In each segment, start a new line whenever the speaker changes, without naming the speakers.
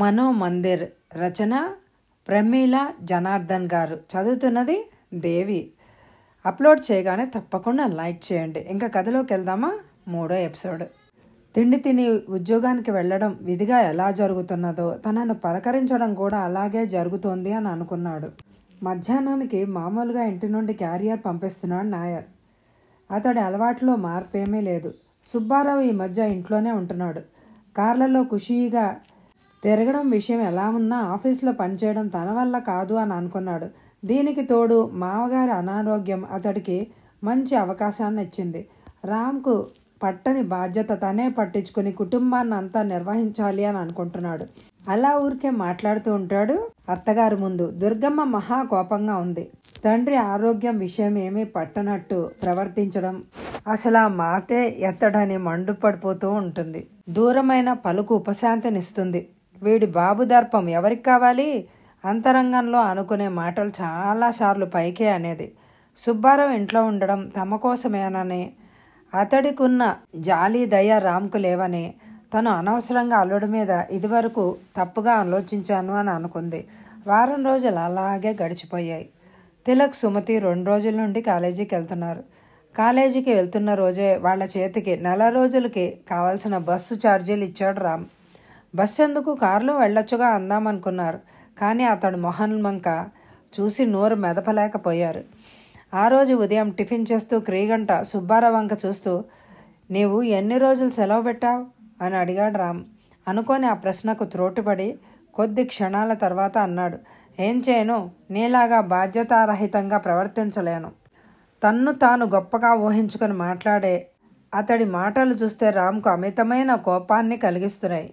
మనోమందిర్ రచన ప్రమీల జనార్దన్ గారు చదువుతున్నది దేవి అప్లోడ్ చేయగానే తప్పకుండా లైక్ చేయండి ఇంకా కథలోకి వెళ్దామా మూడో ఎపిసోడ్ తిండి తిని ఉద్యోగానికి వెళ్ళడం విధిగా ఎలా జరుగుతున్నదో తనను పలకరించడం కూడా అలాగే జరుగుతోంది అని అనుకున్నాడు మధ్యాహ్నానికి మామూలుగా ఇంటి నుండి క్యారియర్ పంపిస్తున్నాడు నాయర్ అతడి అలవాట్లో మార్పేమీ లేదు సుబ్బారావు ఈ మధ్య ఇంట్లోనే ఉంటున్నాడు కార్లలో ఖుషీగా తిరగడం విషయం ఎలా ఉన్నా ఆఫీసులో పనిచేయడం తన వల్ల కాదు అని అనుకున్నాడు దీనికి తోడు మామగారి అనారోగ్యం అతడికి మంచి అవకాశాన్ని ఇచ్చింది రామ్కు పట్టని బాధ్యత తనే పట్టించుకుని కుటుంబాన్ని అంతా నిర్వహించాలి అని అనుకుంటున్నాడు అలా ఊరికే మాట్లాడుతూ ఉంటాడు అత్తగారి ముందు దుర్గమ్మ మహా కోపంగా ఉంది తండ్రి ఆరోగ్యం విషయం ఏమీ పట్టనట్టు ప్రవర్తించడం అసలు ఆ మాతే ఎత్తడని మండుపడిపోతూ ఉంటుంది దూరమైన పలుకు ఉపశాంతినిస్తుంది వీడి బాబు దర్పం ఎవరికి కావాలి అంతరంగంలో అనుకునే మాటలు చాలాసార్లు పైకే అనేది సుబ్బారావు ఇంట్లో ఉండడం తమ కోసమేనని అతడికున్న జాలి దయ రామ్కు లేవని తను అనవసరంగా అల్లుడి మీద ఇదివరకు తప్పుగా ఆలోచించాను అని అనుకుంది వారం రోజులు అలాగే గడిచిపోయాయి తిలక్ సుమతి రెండు రోజుల నుండి కాలేజీకి వెళ్తున్నారు కాలేజీకి వెళ్తున్న రోజే వాళ్ళ చేతికి నెల రోజులకి కావాల్సిన బస్సు ఛార్జీలు ఇచ్చాడు రామ్ బస్సు ఎందుకు కారులో వెళ్ళొచ్చుగా అందామనుకున్నారు కానీ అతడు మొహన్మంక చూసి నోరు మెదపలేకపోయారు ఆ రోజు ఉదయం టిఫిన్ చేస్తూ క్రీగంట సుబ్బారావంక చూస్తూ నీవు ఎన్ని రోజులు సెలవు పెట్టావు అని అడిగాడు రామ్ అనుకొని ఆ ప్రశ్నకు త్రోటుపడి కొద్ది క్షణాల తర్వాత అన్నాడు ఏం చేయను నీలాగా బాధ్యతారహితంగా ప్రవర్తించలేను తన్ను తాను గొప్పగా ఊహించుకొని మాట్లాడే అతడి మాటలు చూస్తే రామ్కు అమితమైన కోపాన్ని కలిగిస్తున్నాయి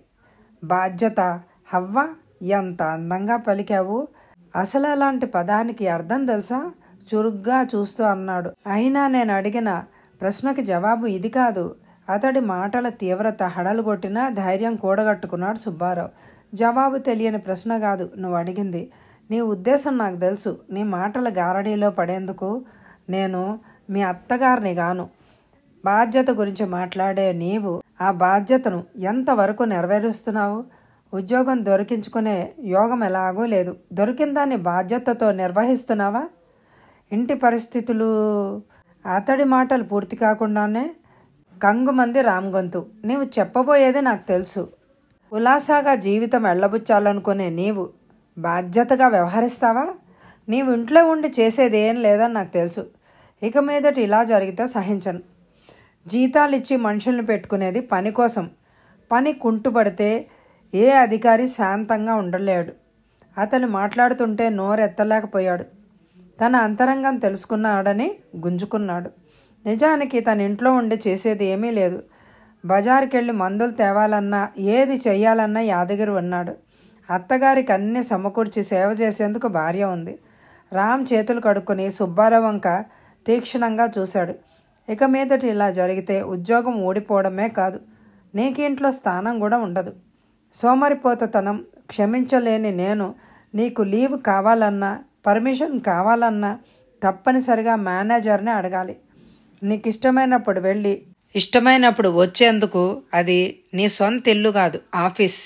బాధ్యత హవ్వ ఎంత అందంగా పలికావు అసలు అలాంటి పదానికి అర్థం తెలుసా చురుగ్గా చూస్తూ అన్నాడు అయినా నేను అడిగిన ప్రశ్నకి జవాబు ఇది కాదు అతడి మాటల తీవ్రత హడలుగొట్టినా ధైర్యం కూడగట్టుకున్నాడు సుబ్బారావు జవాబు తెలియని ప్రశ్న కాదు నువ్వు అడిగింది నీ ఉద్దేశం నాకు తెలుసు నీ మాటల గారడీలో పడేందుకు నేను మీ అత్తగారిని గాను బాధ్యత గురించి మాట్లాడే నీవు ఆ బాధ్యతను ఎంతవరకు నెరవేరుస్తున్నావు ఉద్యోగం దొరికించుకునే యోగం ఎలాగో లేదు దొరికిన దాన్ని బాధ్యతతో నిర్వహిస్తున్నావా ఇంటి పరిస్థితులు అతడి మాటలు పూర్తి కాకుండానే గంగుమంది రామ్గొంతు నీవు చెప్పబోయేది నాకు తెలుసు ఉల్లాసాగా జీవితం వెళ్ళబుచ్చాలనుకునే నీవు బాధ్యతగా వ్యవహరిస్తావా నీవు ఇంట్లో ఉండి చేసేది ఏం లేదని నాకు తెలుసు ఇక మీదటి ఇలా జరిగితే సహించను జీతాలు ఇచ్చి మనుషులను పెట్టుకునేది పని కోసం పని కుంటుపడితే ఏ అధికారి శాంతంగా ఉండలేడు అతను మాట్లాడుతుంటే నోరెత్తలేకపోయాడు తన అంతరంగం తెలుసుకున్నాడని గుంజుకున్నాడు నిజానికి తన ఇంట్లో ఉండి చేసేది ఏమీ లేదు బజారుకెళ్ళి మందులు తేవాలన్నా ఏది చెయ్యాలన్నా యాదగిరి ఉన్నాడు అత్తగారికి అన్నీ సమకూర్చి సేవ చేసేందుకు భార్య ఉంది రామ్ చేతులు కడుక్కొని సుబ్బారావు వంక తీక్షణంగా చూశాడు ఇక మీదటి ఇలా జరిగితే ఉద్యోగం ఓడిపోవడమే కాదు నీకింట్లో స్థానం కూడా ఉండదు సోమరిపోతతనం క్షమించలేని నేను నీకు లీవ్ కావాలన్నా పర్మిషన్ కావాలన్నా తప్పనిసరిగా మేనేజర్ని అడగాలి నీకు ఇష్టమైనప్పుడు వెళ్ళి ఇష్టమైనప్పుడు వచ్చేందుకు అది నీ సొంత ఇల్లు కాదు ఆఫీస్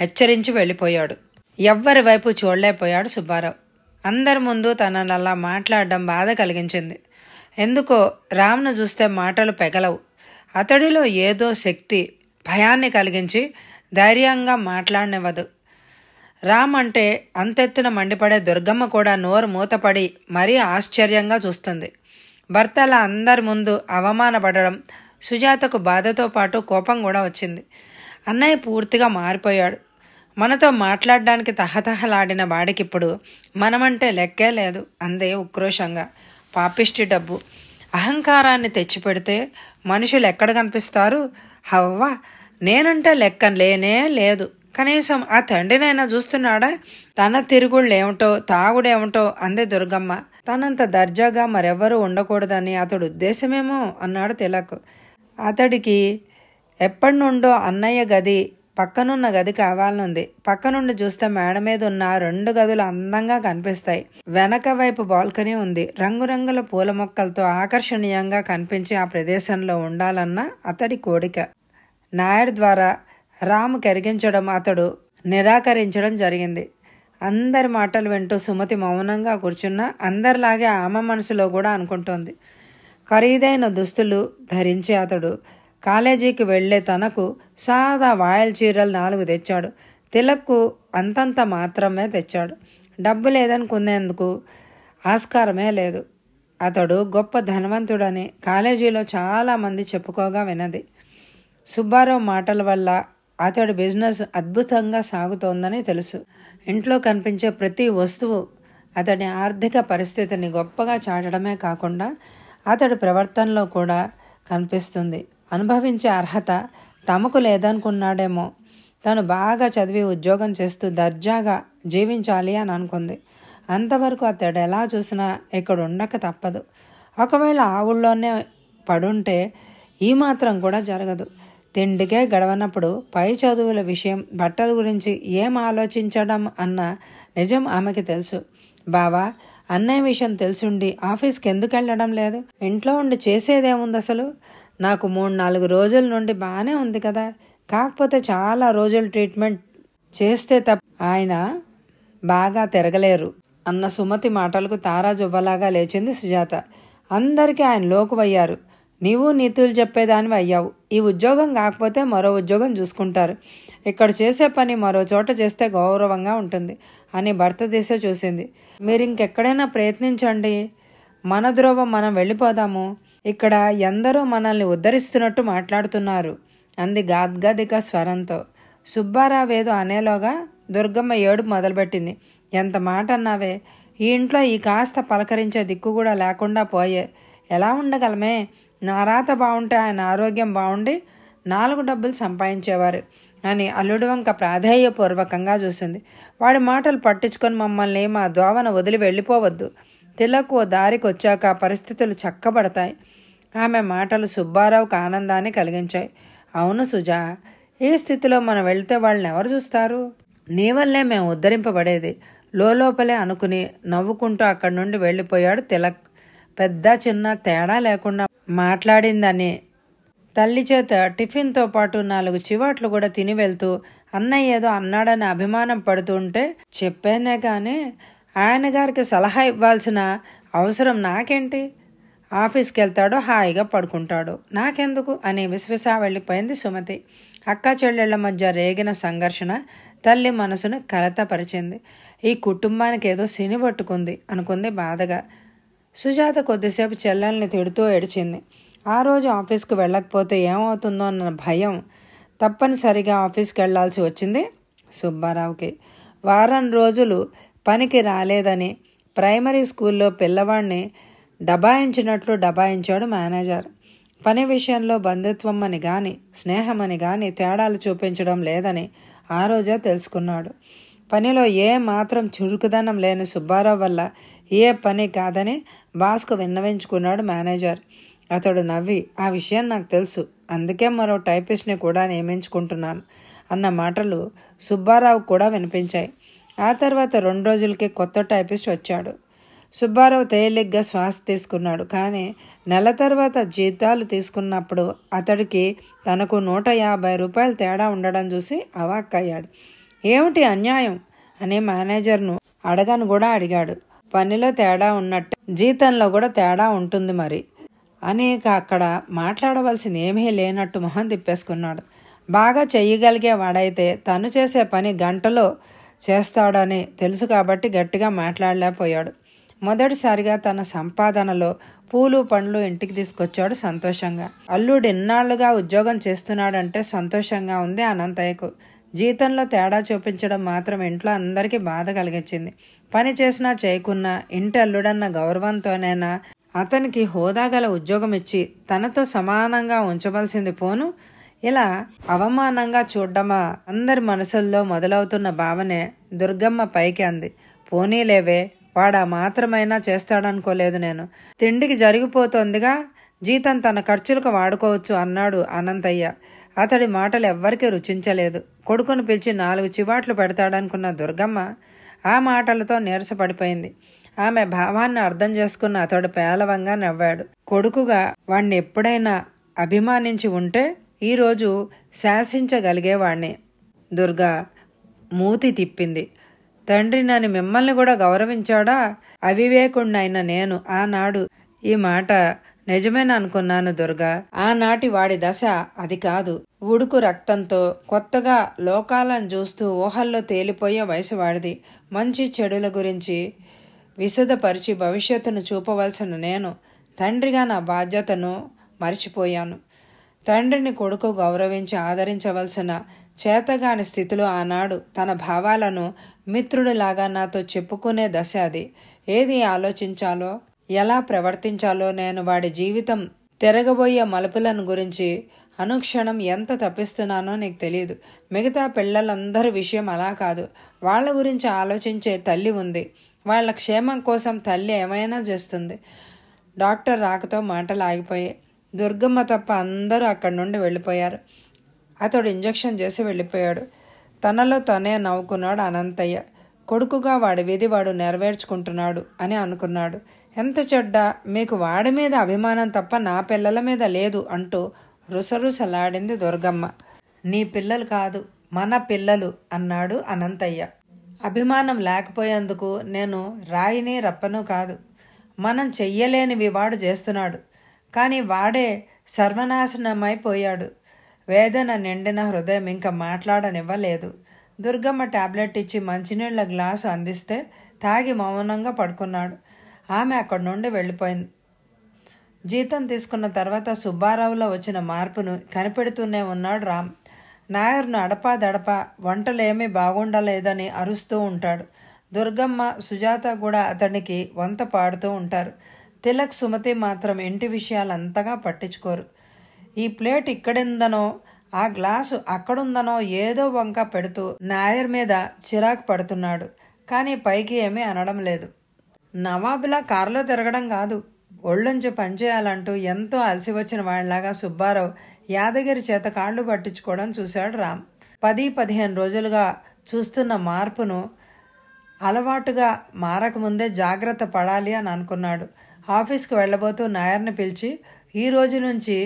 హెచ్చరించి వెళ్ళిపోయాడు ఎవ్వరి వైపు చూడలేకపోయాడు సుబ్బారావు అందరి ముందు తనని అలా మాట్లాడడం బాధ కలిగించింది ఎందుకో రామ్ను చూస్తే మాటలు పెగలవు అతడిలో ఏదో శక్తి భయాన్ని కలిగించి ధైర్యంగా మాట్లాడనివ్వదు రామ్ అంటే అంతెత్తున మండిపడే దుర్గమ్మ కూడా నోరు మూతపడి మరీ ఆశ్చర్యంగా చూస్తుంది భర్తల అందరి ముందు అవమానపడడం సుజాతకు బాధతో పాటు కోపం కూడా వచ్చింది అన్నయ్య పూర్తిగా మారిపోయాడు మనతో మాట్లాడడానికి తహతహలాడిన వాడికిప్పుడు మనమంటే లెక్కే లేదు అందే ఉక్రోషంగా పాపిష్టి డబ్బు అహంకారాన్ని తెచ్చిపెడితే మనుషులు ఎక్కడ కనిపిస్తారు హవ్వ నేనంటే లెక్క లేనే లేదు కనీసం ఆ తండ్రినైనా చూస్తున్నాడా తన తిరుగుళ్ళు ఏమిటో తాగుడేమిటో అందే దుర్గమ్మ తనంత దర్జాగా మరెవ్వరూ ఉండకూడదని అతడు ఉద్దేశమేమో అన్నాడు తిలక్ అతడికి ఎప్పటి నుండో అన్నయ్య గది పక్కనున్న గది కావాలనుంది పక్కనుండి చూస్తే మేడ మీద ఉన్న రెండు గదులు అందంగా కనిపిస్తాయి వెనక వైపు బాల్కనీ ఉంది రంగురంగుల పూల మొక్కలతో ఆకర్షణీయంగా కనిపించి ఆ ప్రదేశంలో ఉండాలన్న అతడి కోరిక నాయుడు ద్వారా రాము కరిగించడం అతడు నిరాకరించడం జరిగింది అందరి మాటలు వింటూ సుమతి మౌనంగా కూర్చున్న అందరిలాగే ఆమె మనసులో కూడా అనుకుంటోంది ఖరీదైన దుస్తులు ధరించి అతడు కాలేజీకి వెళ్లే తనకు సాదా వాయల్ చీరలు నాలుగు తెచ్చాడు తిలక్కు అంతంత మాత్రమే తెచ్చాడు డబ్బు లేదనుకునేందుకు ఆస్కారమే లేదు అతడు గొప్ప ధనవంతుడని కాలేజీలో చాలామంది చెప్పుకోగా వినది సుబ్బారావు మాటల వల్ల అతడి బిజినెస్ అద్భుతంగా సాగుతోందని తెలుసు ఇంట్లో కనిపించే ప్రతి వస్తువు అతడి ఆర్థిక పరిస్థితిని గొప్పగా చాటడమే కాకుండా అతడి ప్రవర్తనలో కూడా కనిపిస్తుంది అనుభవించే అర్హత తమకు లేదనుకున్నాడేమో తను బాగా చదివి ఉద్యోగం చేస్తూ దర్జాగా జీవించాలి అని అనుకుంది అంతవరకు అతడు ఎలా చూసినా ఇక్కడ ఉండక తప్పదు ఒకవేళ ఆ ఊళ్ళోనే పడుంటే ఈ మాత్రం కూడా జరగదు తిండికే గడవనప్పుడు పై చదువుల విషయం బట్టల గురించి ఏం ఆలోచించడం అన్న నిజం ఆమెకి తెలుసు బావా అన్నయ్య విషయం తెలిసుండి ఆఫీస్కి ఎందుకు వెళ్ళడం లేదు ఇంట్లో ఉండి చేసేదేముంది అసలు నాకు మూడు నాలుగు రోజుల నుండి బాగానే ఉంది కదా కాకపోతే చాలా రోజులు ట్రీట్మెంట్ చేస్తే తప్ప ఆయన బాగా తిరగలేరు అన్న సుమతి మాటలకు తారా జువ్వలాగా లేచింది సుజాత అందరికీ ఆయన లోకువయ్యారు నీవు నీతులు చెప్పేదానివి అయ్యావు ఈ ఉద్యోగం కాకపోతే మరో ఉద్యోగం చూసుకుంటారు ఇక్కడ చేసే పని మరో చోట చేస్తే గౌరవంగా ఉంటుంది అని భర్త దిశ చూసింది మీరు ఇంకెక్కడైనా ప్రయత్నించండి మన ద్రోవం మనం వెళ్ళిపోదాము ఇక్కడ ఎందరో మనల్ని ఉద్ధరిస్తున్నట్టు మాట్లాడుతున్నారు అంది గాద్గాదిక స్వరంతో సుబ్బారావు ఏదో అనేలోగా దుర్గమ్మ ఏడుపు మొదలుపెట్టింది ఎంత మాట అన్నావే ఈ ఇంట్లో ఈ కాస్త పలకరించే దిక్కు కూడా లేకుండా పోయే ఎలా ఉండగలమే నా రాత బాగుంటే ఆయన ఆరోగ్యం బాగుండి నాలుగు డబ్బులు సంపాదించేవారు అని అల్లుడు వంక ప్రాధేయపూర్వకంగా చూసింది వాడి మాటలు పట్టించుకొని మమ్మల్ని మా దోవన వదిలి వెళ్ళిపోవద్దు తిలకు దారికి వచ్చాక పరిస్థితులు చక్కబడతాయి ఆమె మాటలు సుబ్బారావుకు ఆనందాన్ని కలిగించాయి అవును సుజా ఈ స్థితిలో మనం వెళ్తే వాళ్ళని ఎవరు చూస్తారు నీ వల్లే మేము ఉద్ధరింపబడేది లోపలే అనుకుని నవ్వుకుంటూ అక్కడి నుండి వెళ్ళిపోయాడు తిలక్ పెద్ద చిన్న తేడా లేకుండా మాట్లాడిందని తల్లి చేత టిఫిన్తో పాటు నాలుగు చివాట్లు కూడా తిని వెళ్తూ అన్నయ్య ఏదో అన్నాడని అభిమానం పడుతూ ఉంటే చెప్పానే కానీ ఆయన గారికి సలహా ఇవ్వాల్సిన అవసరం నాకేంటి ఆఫీస్కి వెళ్తాడో హాయిగా పడుకుంటాడు నాకెందుకు అని విశ్వస వెళ్ళిపోయింది సుమతి అక్క చెల్లెళ్ల మధ్య రేగిన సంఘర్షణ తల్లి మనసును కలతపరిచింది ఈ కుటుంబానికి ఏదో సిని పట్టుకుంది అనుకుంది బాధగా సుజాత కొద్దిసేపు చెల్లెల్ని తిడుతూ ఏడిచింది ఆ రోజు ఆఫీస్కి వెళ్ళకపోతే ఏమవుతుందో అన్న భయం తప్పనిసరిగా ఆఫీస్కి వెళ్లాల్సి వచ్చింది సుబ్బారావుకి వారం రోజులు పనికి రాలేదని ప్రైమరీ స్కూల్లో పిల్లవాడిని డబాయించినట్లు డబాయించాడు మేనేజర్ పని విషయంలో బంధుత్వం అని కానీ స్నేహమని కానీ తేడాలు చూపించడం లేదని ఆ రోజే తెలుసుకున్నాడు పనిలో ఏ మాత్రం చురుకుదనం లేని సుబ్బారావు వల్ల ఏ పని కాదని బాస్కు విన్నవించుకున్నాడు మేనేజర్ అతడు నవ్వి ఆ విషయం నాకు తెలుసు అందుకే మరో టైపిస్ట్ని కూడా నియమించుకుంటున్నాను అన్న మాటలు సుబ్బారావు కూడా వినిపించాయి ఆ తర్వాత రెండు రోజులకి కొత్త టైపిస్ట్ వచ్చాడు సుబ్బారావు తేలిగ్గా శ్వాస తీసుకున్నాడు కానీ నెల తర్వాత జీతాలు తీసుకున్నప్పుడు అతడికి తనకు నూట యాభై రూపాయలు తేడా ఉండడం చూసి అవాక్కయ్యాడు ఏమిటి అన్యాయం అనే మేనేజర్ను అడగను కూడా అడిగాడు పనిలో తేడా ఉన్నట్టు జీతంలో కూడా తేడా ఉంటుంది మరి అని అక్కడ మాట్లాడవలసింది ఏమీ లేనట్టు మొహం తిప్పేసుకున్నాడు బాగా వాడైతే తను చేసే పని గంటలో చేస్తాడని తెలుసు కాబట్టి గట్టిగా మాట్లాడలేకపోయాడు మొదటిసారిగా తన సంపాదనలో పూలు పండ్లు ఇంటికి తీసుకొచ్చాడు సంతోషంగా అల్లుడు ఎన్నాళ్లుగా ఉద్యోగం చేస్తున్నాడంటే సంతోషంగా ఉంది అనంతయ్యకు జీతంలో తేడా చూపించడం మాత్రం ఇంట్లో అందరికీ బాధ కలిగించింది పని చేసినా చేయకున్నా ఇంటి అల్లుడన్న గౌరవంతోనైనా అతనికి హోదాగల ఉద్యోగం ఇచ్చి తనతో సమానంగా ఉంచవలసింది పోను ఇలా అవమానంగా చూడ్డమా అందరి మనసుల్లో మొదలవుతున్న భావనే దుర్గమ్మ పైకి అంది పోనీలేవే వాడా మాత్రమైనా చేస్తాడనుకోలేదు నేను తిండికి జరిగిపోతోందిగా జీతం తన ఖర్చులకు వాడుకోవచ్చు అన్నాడు అనంతయ్య అతడి మాటలు ఎవ్వరికీ రుచించలేదు కొడుకును పిలిచి నాలుగు చివాట్లు పెడతాడనుకున్న దుర్గమ్మ ఆ మాటలతో నీరసపడిపోయింది ఆమె భావాన్ని అర్థం చేసుకున్న అతడు పేలవంగా నవ్వాడు కొడుకుగా వాణ్ణి ఎప్పుడైనా అభిమానించి ఉంటే ఈరోజు శాసించగలిగేవాణ్ణి దుర్గా మూతి తిప్పింది తండ్రి నన్ను మిమ్మల్ని కూడా గౌరవించాడా అవివేకుణ్ణైన నేను ఆనాడు ఈ మాట నిజమేనా అనుకున్నాను దుర్గా ఆనాటి వాడి దశ అది కాదు ఉడుకు రక్తంతో కొత్తగా లోకాలను చూస్తూ ఊహల్లో తేలిపోయే వయసు వాడిది మంచి చెడుల గురించి విశదపరిచి భవిష్యత్తును చూపవలసిన నేను తండ్రిగా నా బాధ్యతను మర్చిపోయాను తండ్రిని కొడుకు గౌరవించి ఆదరించవలసిన చేతగాని స్థితిలో ఆనాడు తన భావాలను మిత్రుడిలాగా నాతో చెప్పుకునే దశ అది ఏది ఆలోచించాలో ఎలా ప్రవర్తించాలో నేను వాడి జీవితం తిరగబోయే మలుపులను గురించి అనుక్షణం ఎంత తప్పిస్తున్నానో నీకు తెలియదు మిగతా పిల్లలందరి విషయం అలా కాదు వాళ్ళ గురించి ఆలోచించే తల్లి ఉంది వాళ్ళ క్షేమం కోసం తల్లి ఏమైనా చేస్తుంది డాక్టర్ రాకతో మాటలు ఆగిపోయాయి దుర్గమ్మ తప్ప అందరూ అక్కడి నుండి వెళ్ళిపోయారు అతడు ఇంజెక్షన్ చేసి వెళ్ళిపోయాడు తనలో తనే నవ్వుకున్నాడు అనంతయ్య కొడుకుగా వాడి విధి వాడు నెరవేర్చుకుంటున్నాడు అని అనుకున్నాడు ఎంత చెడ్డ మీకు వాడి మీద అభిమానం తప్ప నా పిల్లల మీద లేదు అంటూ రుసరుసలాడింది దుర్గమ్మ నీ పిల్లలు కాదు మన పిల్లలు అన్నాడు అనంతయ్య అభిమానం లేకపోయేందుకు నేను రాయిని రప్పను కాదు మనం చెయ్యలేనివి వాడు చేస్తున్నాడు కానీ వాడే సర్వనాశనమైపోయాడు వేదన నిండిన హృదయం ఇంకా మాట్లాడనివ్వలేదు దుర్గమ్మ టాబ్లెట్ ఇచ్చి మంచినీళ్ళ గ్లాసు అందిస్తే తాగి మౌనంగా పడుకున్నాడు ఆమె అక్కడి నుండి వెళ్ళిపోయింది జీతం తీసుకున్న తర్వాత సుబ్బారావులో వచ్చిన మార్పును కనిపెడుతూనే ఉన్నాడు రామ్ నాయర్ను అడపా దడపా వంటలేమీ బాగుండలేదని అరుస్తూ ఉంటాడు దుర్గమ్మ సుజాత కూడా అతనికి వంత పాడుతూ ఉంటారు తిలక్ సుమతి మాత్రం ఇంటి విషయాలంతగా పట్టించుకోరు ఈ ప్లేట్ ఇక్కడిందనో ఆ గ్లాసు అక్కడుందనో ఏదో వంక పెడుతూ నాయర్ మీద చిరాకు పడుతున్నాడు కానీ పైకి ఏమీ అనడం లేదు నవాబులా కారులో తిరగడం కాదు ఒళ్ళొంచి పనిచేయాలంటూ ఎంతో అలసి వచ్చిన వాళ్ళలాగా సుబ్బారావు యాదగిరి చేత కాళ్ళు పట్టించుకోవడం చూశాడు రామ్ పది పదిహేను రోజులుగా చూస్తున్న మార్పును అలవాటుగా మారకముందే జాగ్రత్త పడాలి అని అనుకున్నాడు ఆఫీస్కి వెళ్ళబోతూ నాయర్ని పిలిచి ఈ రోజు నుంచి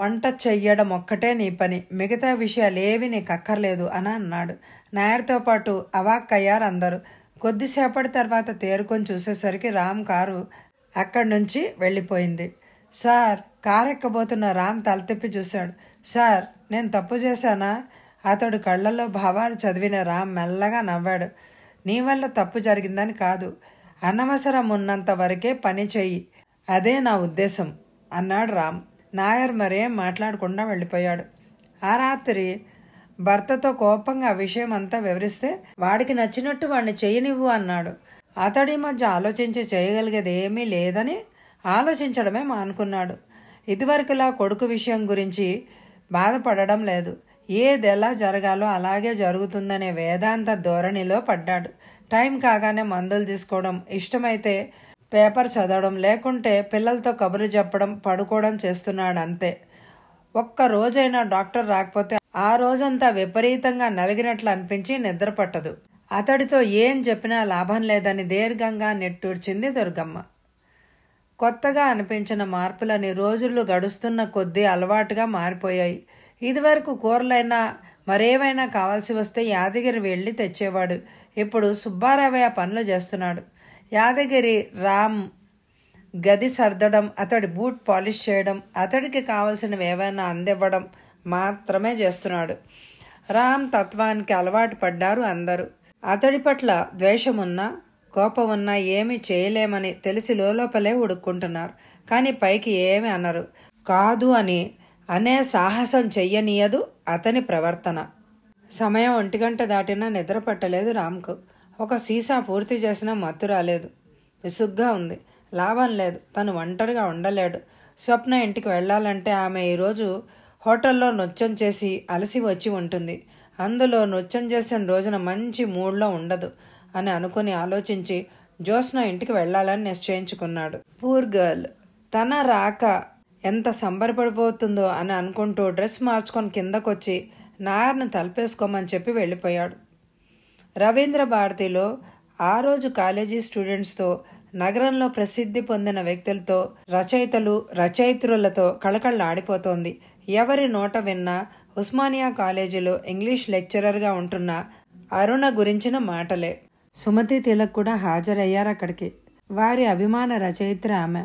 వంట చెయ్యడం ఒక్కటే నీ పని మిగతా విషయాలేవి నీకు అక్కర్లేదు అని అన్నాడు నాయర్తో పాటు అవాక్కయ్యారు అందరూ కొద్దిసేపటి తర్వాత తేరుకొని చూసేసరికి రామ్ కారు అక్కడి నుంచి వెళ్ళిపోయింది సార్ కారు ఎక్కబోతున్న రామ్ తలతిప్పి చూశాడు సార్ నేను తప్పు చేశానా అతడు కళ్ళల్లో భావాలు చదివిన రామ్ మెల్లగా నవ్వాడు నీ వల్ల తప్పు జరిగిందని కాదు అనవసరం ఉన్నంత వరకే పని చెయ్యి అదే నా ఉద్దేశం అన్నాడు రామ్ నాయర్ మరేం మాట్లాడకుండా వెళ్ళిపోయాడు ఆ రాత్రి భర్తతో కోపంగా విషయం అంతా వివరిస్తే వాడికి నచ్చినట్టు వాడిని చేయనివ్వు అన్నాడు అతడి మధ్య ఆలోచించి చేయగలిగేది ఏమీ లేదని ఆలోచించడమే మానుకున్నాడు ఇదివరకులా కొడుకు విషయం గురించి బాధపడడం లేదు ఏది ఎలా జరగాలో అలాగే జరుగుతుందనే వేదాంత ధోరణిలో పడ్డాడు టైం కాగానే మందులు తీసుకోవడం ఇష్టమైతే పేపర్ చదవడం లేకుంటే పిల్లలతో కబురు చెప్పడం పడుకోవడం చేస్తున్నాడు అంతే ఒక్క రోజైనా డాక్టర్ రాకపోతే ఆ రోజంతా విపరీతంగా నలిగినట్లు అనిపించి నిద్ర పట్టదు అతడితో ఏం చెప్పినా లాభం లేదని దీర్ఘంగా నెట్టూర్చింది దుర్గమ్మ కొత్తగా అనిపించిన మార్పులని రోజులు గడుస్తున్న కొద్దీ అలవాటుగా మారిపోయాయి ఇదివరకు కూరలైనా మరేవైనా కావాల్సి వస్తే యాదగిరి వెళ్ళి తెచ్చేవాడు ఇప్పుడు సుబ్బారావయ్య పనులు చేస్తున్నాడు యాదగిరి రామ్ గది సర్దడం అతడి బూట్ పాలిష్ చేయడం అతడికి కావలసినవి ఏవైనా అందివ్వడం మాత్రమే చేస్తున్నాడు రామ్ తత్వానికి అలవాటు పడ్డారు అందరూ అతడి పట్ల ద్వేషమున్నా కోపమున్నా ఏమి చేయలేమని తెలిసి లోపలే ఉడుక్కుంటున్నారు కానీ పైకి ఏమి అనరు కాదు అని అనే సాహసం చెయ్యనీయదు అతని ప్రవర్తన సమయం ఒంటి గంట దాటినా నిద్ర పట్టలేదు రామ్కు ఒక సీసా పూర్తి చేసినా మత్తు రాలేదు విసుగ్గా ఉంది లాభం లేదు తను ఒంటరిగా ఉండలేడు స్వప్న ఇంటికి వెళ్ళాలంటే ఆమె ఈరోజు హోటల్లో నృత్యం చేసి అలసి వచ్చి ఉంటుంది అందులో నృత్యం చేసిన రోజున మంచి మూడ్లో ఉండదు అని అనుకుని ఆలోచించి జ్యోత్స్న ఇంటికి వెళ్ళాలని నిశ్చయించుకున్నాడు పూర్ గర్ల్ తన రాక ఎంత సంబరపడిపోతుందో అని అనుకుంటూ డ్రెస్ మార్చుకొని కిందకొచ్చి నాయర్ని తలపేసుకోమని చెప్పి వెళ్ళిపోయాడు రవీంద్ర భారతిలో ఆ రోజు కాలేజీ స్టూడెంట్స్తో నగరంలో ప్రసిద్ధి పొందిన వ్యక్తులతో రచయితలు రచయిత్రులతో కళకళలాడిపోతోంది ఎవరి నోట విన్నా ఉస్మానియా కాలేజీలో ఇంగ్లీష్ లెక్చరర్గా ఉంటున్న అరుణ గురించిన మాటలే సుమతి తిలక్ కూడా హాజరయ్యారు అక్కడికి వారి అభిమాన రచయిత్ర ఆమె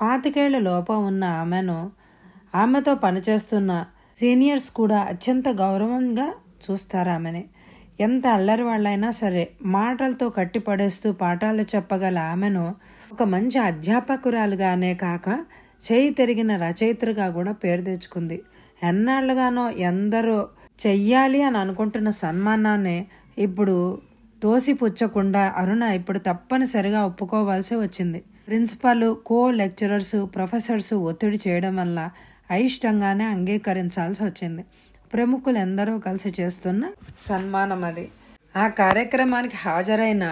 పాతికేళ్ల లోపం ఉన్న ఆమెను ఆమెతో పనిచేస్తున్న సీనియర్స్ కూడా అత్యంత గౌరవంగా చూస్తారు ఆమెని ఎంత అల్లరి వాళ్ళైనా సరే మాటలతో కట్టిపడేస్తూ పాఠాలు చెప్పగల ఆమెను ఒక మంచి అధ్యాపకురాలుగానే కాక చేయి తిరిగిన రచయిత్రిగా కూడా పేరు తెచ్చుకుంది ఎన్నాళ్ళుగానో ఎందరో చెయ్యాలి అని అనుకుంటున్న సన్మానాన్ని ఇప్పుడు తోసిపుచ్చకుండా అరుణ ఇప్పుడు తప్పనిసరిగా ఒప్పుకోవాల్సి వచ్చింది ప్రిన్సిపాలు కో లెక్చరర్స్ ప్రొఫెసర్సు ఒత్తిడి చేయడం వల్ల అయిష్టంగానే అంగీకరించాల్సి వచ్చింది ప్రముఖులందరూ కలిసి చేస్తున్న సన్మానం అది ఆ కార్యక్రమానికి హాజరైన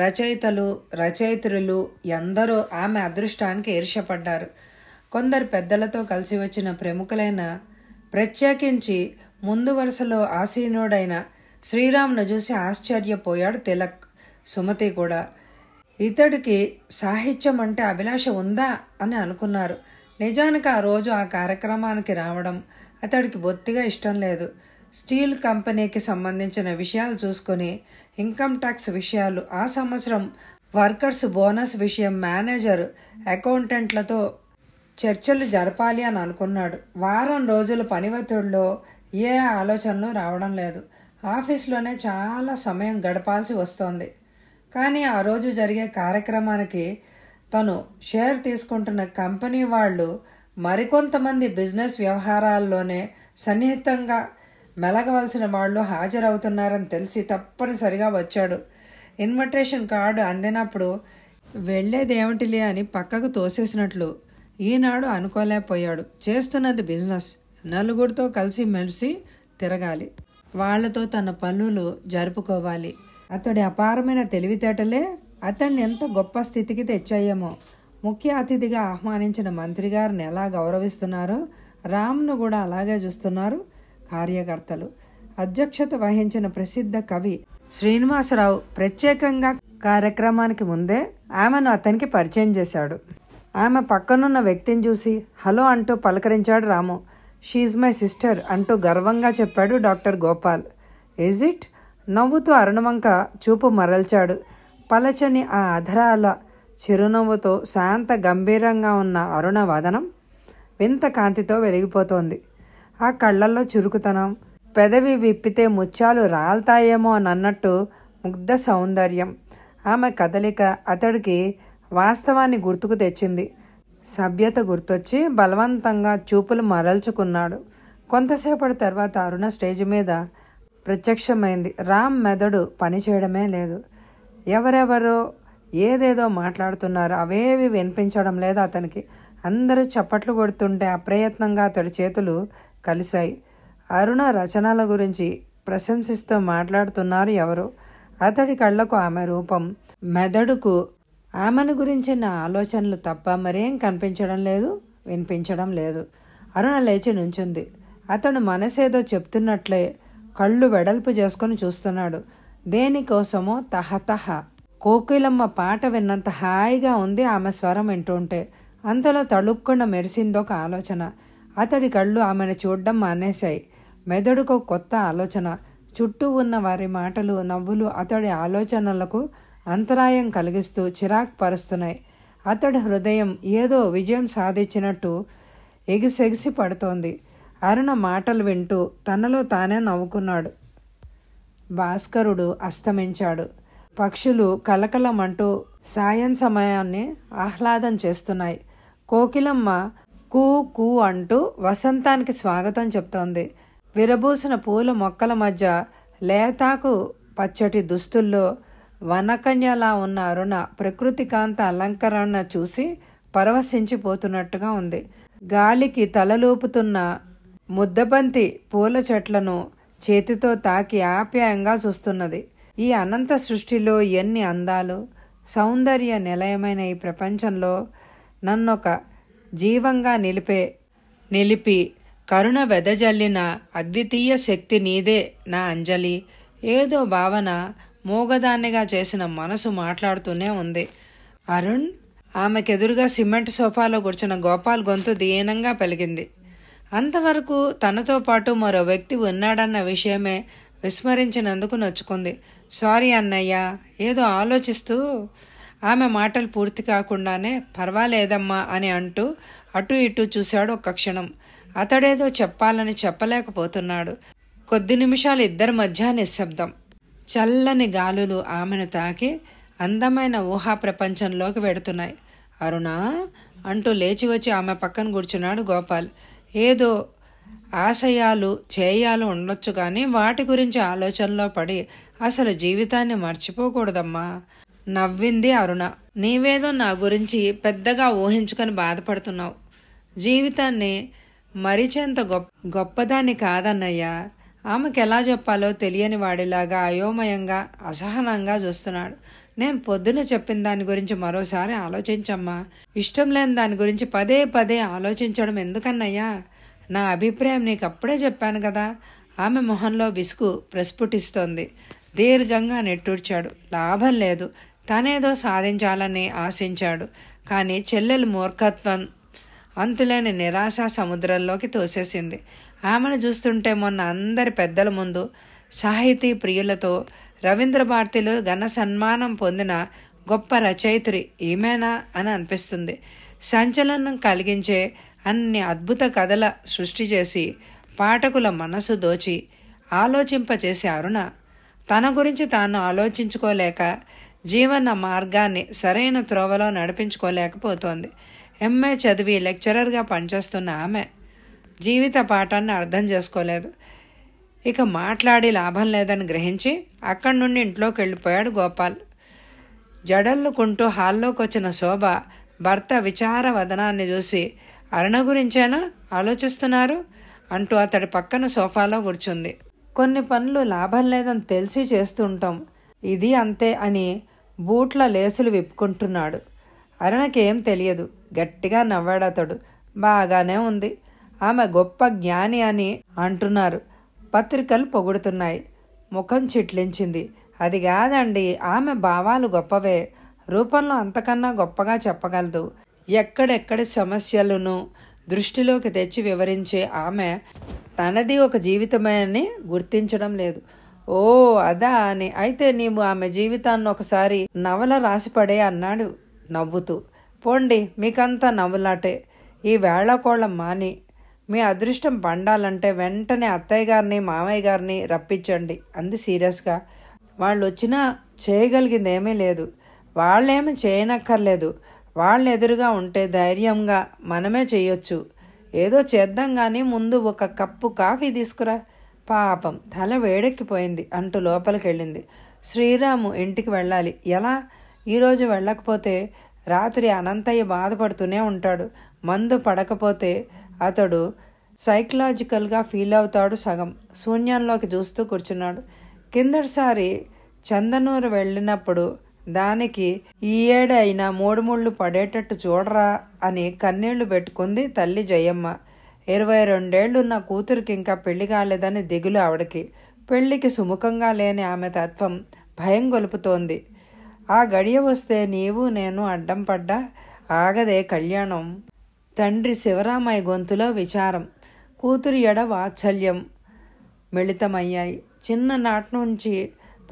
రచయితలు రచయిత్రులు ఎందరో ఆమె అదృష్టానికి ఈర్షపడ్డారు కొందరు పెద్దలతో కలిసి వచ్చిన ప్రముఖులైన ప్రత్యేకించి ముందు వరుసలో ఆసీనుడైన శ్రీరామ్ను చూసి ఆశ్చర్యపోయాడు తిలక్ సుమతి కూడా ఇతడికి సాహిత్యం అంటే అభిలాష ఉందా అని అనుకున్నారు నిజానికి ఆ రోజు ఆ కార్యక్రమానికి రావడం అతడికి బొత్తిగా ఇష్టం లేదు స్టీల్ కంపెనీకి సంబంధించిన విషయాలు చూసుకొని ఇన్కమ్ ట్యాక్స్ విషయాలు ఆ సంవత్సరం వర్కర్స్ బోనస్ విషయం మేనేజర్ అకౌంటెంట్లతో చర్చలు జరపాలి అని అనుకున్నాడు వారం రోజుల పని ఒత్తిడిలో ఏ ఆలోచనలు రావడం లేదు ఆఫీస్లోనే చాలా సమయం గడపాల్సి వస్తోంది కానీ ఆ రోజు జరిగే కార్యక్రమానికి తను షేర్ తీసుకుంటున్న కంపెనీ వాళ్ళు మరికొంతమంది బిజినెస్ వ్యవహారాల్లోనే సన్నిహితంగా మెలగవలసిన వాళ్ళు హాజరవుతున్నారని తెలిసి తప్పనిసరిగా వచ్చాడు ఇన్విటేషన్ కార్డు అందినప్పుడు వెళ్ళేదేమిటిలే అని పక్కకు తోసేసినట్లు ఈనాడు అనుకోలేకపోయాడు చేస్తున్నది బిజినెస్ నలుగురితో కలిసి మెలిసి తిరగాలి వాళ్లతో తన పనులు జరుపుకోవాలి అతడి అపారమైన తెలివితేటలే అతన్ని ఎంత గొప్ప స్థితికి తెచ్చాయేమో ముఖ్య అతిథిగా ఆహ్వానించిన మంత్రి గారిని ఎలా గౌరవిస్తున్నారో రామ్ను కూడా అలాగే చూస్తున్నారు కార్యకర్తలు అధ్యక్షత వహించిన ప్రసిద్ధ కవి శ్రీనివాసరావు ప్రత్యేకంగా కార్యక్రమానికి ముందే ఆమెను అతనికి పరిచయం చేశాడు ఆమె పక్కనున్న వ్యక్తిని చూసి హలో అంటూ పలకరించాడు రాము షీఈ్ మై సిస్టర్ అంటూ గర్వంగా చెప్పాడు డాక్టర్ గోపాల్ ఈజ్ ఇట్ నవ్వుతూ అరుణవంక చూపు మరల్చాడు పలచని ఆ అధరాల చిరునవ్వుతో శాంత గంభీరంగా ఉన్న అరుణ వదనం వింత కాంతితో వెలిగిపోతోంది ఆ కళ్ళల్లో చురుకుతనం పెదవి విప్పితే ముత్యాలు రాల్తాయేమో అన్నట్టు ముగ్ధ సౌందర్యం ఆమె కదలిక అతడికి వాస్తవాన్ని గుర్తుకు తెచ్చింది సభ్యత గుర్తొచ్చి బలవంతంగా చూపులు మరల్చుకున్నాడు కొంతసేపటి తర్వాత అరుణ స్టేజ్ మీద ప్రత్యక్షమైంది రామ్ మెదడు పనిచేయడమే లేదు ఎవరెవరో ఏదేదో మాట్లాడుతున్నారు అవేవి వినిపించడం లేదు అతనికి అందరూ చప్పట్లు కొడుతుంటే అప్రయత్నంగా అతడి చేతులు కలిశాయి అరుణ రచనల గురించి ప్రశంసిస్తూ మాట్లాడుతున్నారు ఎవరు అతడి కళ్ళకు ఆమె రూపం మెదడుకు ఆమెను గురించిన ఆలోచనలు తప్ప మరేం కనిపించడం లేదు వినిపించడం లేదు అరుణ లేచి నుంచుంది అతడు మనసేదో చెప్తున్నట్లే కళ్ళు వెడల్పు చేసుకొని చూస్తున్నాడు దేనికోసమో తహతహ కోకిలమ్మ పాట విన్నంత హాయిగా ఉంది ఆమె స్వరం వింటుంటే అంతలో మెరిసిందో మెరిసిందొక ఆలోచన అతడి కళ్ళు ఆమెను చూడడం మానేశాయి మెదడుకు కొత్త ఆలోచన చుట్టూ ఉన్న వారి మాటలు నవ్వులు అతడి ఆలోచనలకు అంతరాయం కలిగిస్తూ చిరాకు పరుస్తున్నాయి అతడి హృదయం ఏదో విజయం సాధించినట్టు ఎగిసెగిసి పడుతోంది అరుణ మాటలు వింటూ తనలో తానే నవ్వుకున్నాడు భాస్కరుడు అస్తమించాడు పక్షులు కలకలమంటూ సాయం సమయాన్ని ఆహ్లాదం చేస్తున్నాయి కోకిలమ్మ కూ కూ అంటూ వసంతానికి స్వాగతం చెప్తోంది విరబూసిన పూల మొక్కల మధ్య లేతాకు పచ్చటి దుస్తుల్లో వనకన్యలా ఉన్న అరుణ ప్రకృతి కాంత అలంకరణ చూసి పరవశించిపోతున్నట్టుగా ఉంది గాలికి తలలోపుతున్న ముద్దబంతి పూల చెట్లను చేతితో తాకి ఆప్యాయంగా చూస్తున్నది ఈ అనంత సృష్టిలో ఎన్ని అందాలు సౌందర్య నిలయమైన ఈ ప్రపంచంలో నన్నొక జీవంగా నిలిపే నిలిపి కరుణ వెదజల్లిన అద్వితీయ శక్తి నీదే నా అంజలి ఏదో భావన మూగదాన్నిగా చేసిన మనసు మాట్లాడుతూనే ఉంది అరుణ్ ఆమెకెదురుగా సిమెంట్ సోఫాలో కూర్చున్న గోపాల్ గొంతు దీనంగా పెలిగింది అంతవరకు తనతో పాటు మరో వ్యక్తి ఉన్నాడన్న విషయమే విస్మరించినందుకు నొచ్చుకుంది సారీ అన్నయ్య ఏదో ఆలోచిస్తూ ఆమె మాటలు పూర్తి కాకుండానే పర్వాలేదమ్మా అని అంటూ అటు ఇటు చూశాడు ఒక్క క్షణం అతడేదో చెప్పాలని చెప్పలేకపోతున్నాడు కొద్ది నిమిషాలు ఇద్దరి మధ్య నిశ్శబ్దం చల్లని గాలులు ఆమెను తాకి అందమైన ఊహా ప్రపంచంలోకి వెడుతున్నాయి అరుణ అంటూ లేచి వచ్చి ఆమె పక్కన కూర్చున్నాడు గోపాల్ ఏదో ఆశయాలు చేయాలు ఉండొచ్చు కానీ వాటి గురించి ఆలోచనలో పడి అసలు జీవితాన్ని మర్చిపోకూడదమ్మా నవ్వింది అరుణ నీవేదో నా గురించి పెద్దగా ఊహించుకొని బాధపడుతున్నావు జీవితాన్ని మరిచేంత గొప్ప గొప్పదాన్ని కాదన్నయ్యా ఆమెకెలా ఎలా చెప్పాలో తెలియని వాడిలాగా అయోమయంగా అసహనంగా చూస్తున్నాడు నేను పొద్దున చెప్పిన దాని గురించి మరోసారి ఆలోచించమ్మా ఇష్టం లేని దాని గురించి పదే పదే ఆలోచించడం ఎందుకన్నయ్యా నా అభిప్రాయం నీకు అప్పుడే చెప్పాను కదా ఆమె మొహంలో విసుగు ప్రస్ఫుటిస్తోంది దీర్ఘంగా నెట్టూర్చాడు లాభం లేదు తనేదో సాధించాలని ఆశించాడు కానీ చెల్లెలు మూర్ఖత్వం అంతులేని నిరాశ సముద్రంలోకి తోసేసింది ఆమెను చూస్తుంటే మొన్న అందరి పెద్దల ముందు సాహితీ ప్రియులతో రవీంద్ర భారతిలో ఘన సన్మానం పొందిన గొప్ప రచయిత్రి ఈమెనా అని అనిపిస్తుంది సంచలనం కలిగించే అన్ని అద్భుత కథల సృష్టి చేసి పాఠకుల మనసు దోచి ఆలోచింపచేసే అరుణ తన గురించి తాను ఆలోచించుకోలేక జీవన మార్గాన్ని సరైన త్రోవలో నడిపించుకోలేకపోతోంది ఎంఏ చదివి లెక్చరర్గా పనిచేస్తున్న ఆమె జీవిత పాఠాన్ని అర్థం చేసుకోలేదు ఇక మాట్లాడి లాభం లేదని గ్రహించి అక్కడి నుండి ఇంట్లోకి వెళ్ళిపోయాడు గోపాల్ జడల్లుకుంటూ హాల్లోకి వచ్చిన శోభ భర్త విచార వదనాన్ని చూసి అరుణ గురించేనా ఆలోచిస్తున్నారు అంటూ అతడి పక్కన సోఫాలో కూర్చుంది కొన్ని పనులు లాభం లేదని తెలిసి చేస్తుంటాం ఇది అంతే అని బూట్ల లేసులు విప్పుకుంటున్నాడు అరుణకేం తెలియదు గట్టిగా నవ్వాడతడు బాగానే ఉంది ఆమె గొప్ప జ్ఞాని అని అంటున్నారు పత్రికలు పొగుడుతున్నాయి ముఖం చిట్లించింది అది కాదండి ఆమె భావాలు గొప్పవే రూపంలో అంతకన్నా గొప్పగా చెప్పగలదు ఎక్కడెక్కడి సమస్యలను దృష్టిలోకి తెచ్చి వివరించే ఆమె తనది ఒక అని గుర్తించడం లేదు ఓ అదా అని అయితే నీవు ఆమె జీవితాన్ని ఒకసారి నవల రాసిపడే అన్నాడు నవ్వుతూ పోండి మీకంతా నవ్వులాటే ఈ వేళకోళం మాని మీ అదృష్టం పండాలంటే వెంటనే అత్తయ్య గారిని మామయ్య గారిని రప్పించండి అంది సీరియస్గా వాళ్ళు వచ్చినా చేయగలిగింది ఏమీ లేదు వాళ్ళేమి చేయనక్కర్లేదు వాళ్ళెదురుగా ఉంటే ధైర్యంగా మనమే చేయొచ్చు ఏదో చేద్దాం కానీ ముందు ఒక కప్పు కాఫీ తీసుకురా పాపం తల వేడెక్కిపోయింది అంటూ లోపలికి వెళ్ళింది శ్రీరాము ఇంటికి వెళ్ళాలి ఎలా ఈరోజు వెళ్ళకపోతే రాత్రి అనంతయ్య బాధపడుతూనే ఉంటాడు మందు పడకపోతే అతడు సైకలాజికల్గా ఫీల్ అవుతాడు సగం శూన్యంలోకి చూస్తూ కూర్చున్నాడు కిందటిసారి చందనూరు వెళ్ళినప్పుడు దానికి ఈ ఏడు అయినా మూడు ముళ్ళు పడేటట్టు చూడరా అని కన్నీళ్లు పెట్టుకుంది తల్లి జయమ్మ ఇరవై రెండేళ్లున్న కూతురికి ఇంకా పెళ్లి కాలేదని దిగులు ఆవిడకి పెళ్లికి సుముఖంగా లేని ఆమె తత్వం భయం గొలుపుతోంది ఆ గడియ వస్తే నీవు నేను అడ్డం పడ్డా ఆగదే కళ్యాణం తండ్రి శివరామయ్య గొంతులో విచారం కూతురి ఎడ వాత్సల్యం మిళితమయ్యాయి చిన్ననాటి నుంచి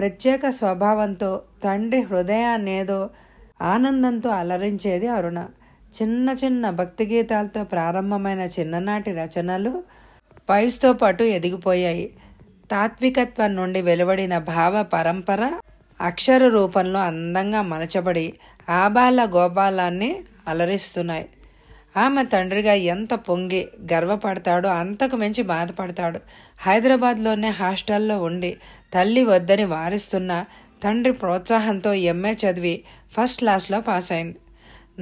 ప్రత్యేక స్వభావంతో తండ్రి హృదయాన్నేదో ఆనందంతో అలరించేది అరుణ చిన్న చిన్న భక్తి గీతాలతో ప్రారంభమైన చిన్ననాటి రచనలు పైస్తో పాటు ఎదిగిపోయాయి తాత్వికత్వం నుండి వెలువడిన భావ పరంపర అక్షర రూపంలో అందంగా మలచబడి ఆబాల గోపాలాన్ని అలరిస్తున్నాయి ఆమె తండ్రిగా ఎంత పొంగి గర్వపడతాడో అంతకు మించి బాధపడతాడు హైదరాబాద్లోనే హాస్టల్లో ఉండి తల్లి వద్దని వారిస్తున్న తండ్రి ప్రోత్సాహంతో ఎంఏ చదివి ఫస్ట్ క్లాస్లో పాస్ అయింది